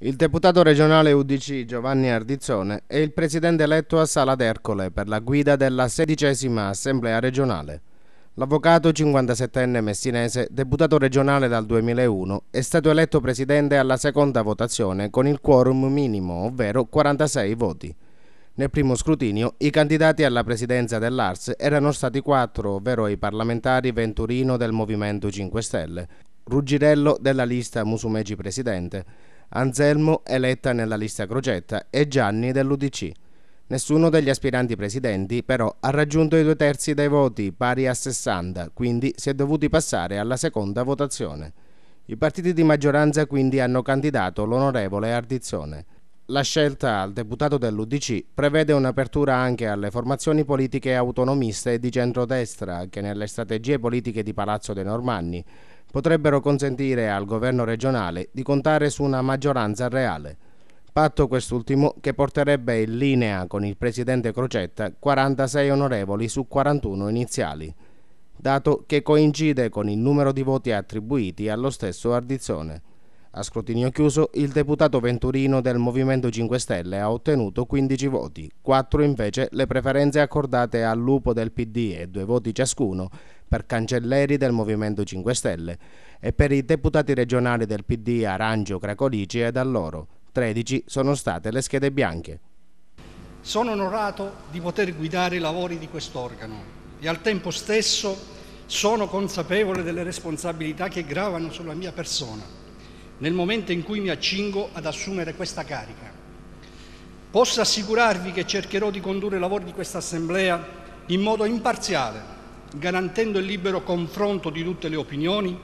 Il deputato regionale UDC Giovanni Ardizzone è il presidente eletto a Sala d'Ercole per la guida della sedicesima assemblea regionale. L'avvocato 57enne messinese, deputato regionale dal 2001, è stato eletto presidente alla seconda votazione con il quorum minimo, ovvero 46 voti. Nel primo scrutinio i candidati alla presidenza dell'Ars erano stati quattro, ovvero i parlamentari Venturino del Movimento 5 Stelle, Ruggirello della lista Musumeci Presidente, Anselmo eletta nella lista crocetta e Gianni dell'Udc. Nessuno degli aspiranti presidenti però ha raggiunto i due terzi dei voti, pari a 60, quindi si è dovuti passare alla seconda votazione. I partiti di maggioranza quindi hanno candidato l'onorevole Ardizione. La scelta al deputato dell'Udc prevede un'apertura anche alle formazioni politiche autonomiste e di centrodestra che nelle strategie politiche di Palazzo dei Normanni potrebbero consentire al governo regionale di contare su una maggioranza reale. Patto quest'ultimo che porterebbe in linea con il presidente Crocetta 46 onorevoli su 41 iniziali, dato che coincide con il numero di voti attribuiti allo stesso Ardizzone. A scrutinio chiuso, il deputato Venturino del Movimento 5 Stelle ha ottenuto 15 voti, 4 invece le preferenze accordate al Lupo del PD e 2 voti ciascuno per Cancelleri del Movimento 5 Stelle e per i deputati regionali del PD Arangio, Cracolici e Dalloro. 13 sono state le schede bianche. Sono onorato di poter guidare i lavori di quest'organo e al tempo stesso sono consapevole delle responsabilità che gravano sulla mia persona nel momento in cui mi accingo ad assumere questa carica. Posso assicurarvi che cercherò di condurre i lavori di questa Assemblea in modo imparziale, garantendo il libero confronto di tutte le opinioni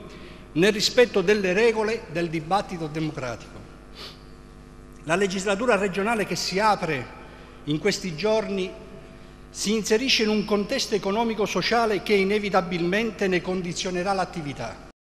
nel rispetto delle regole del dibattito democratico. La legislatura regionale che si apre in questi giorni si inserisce in un contesto economico-sociale che inevitabilmente ne condizionerà l'attività.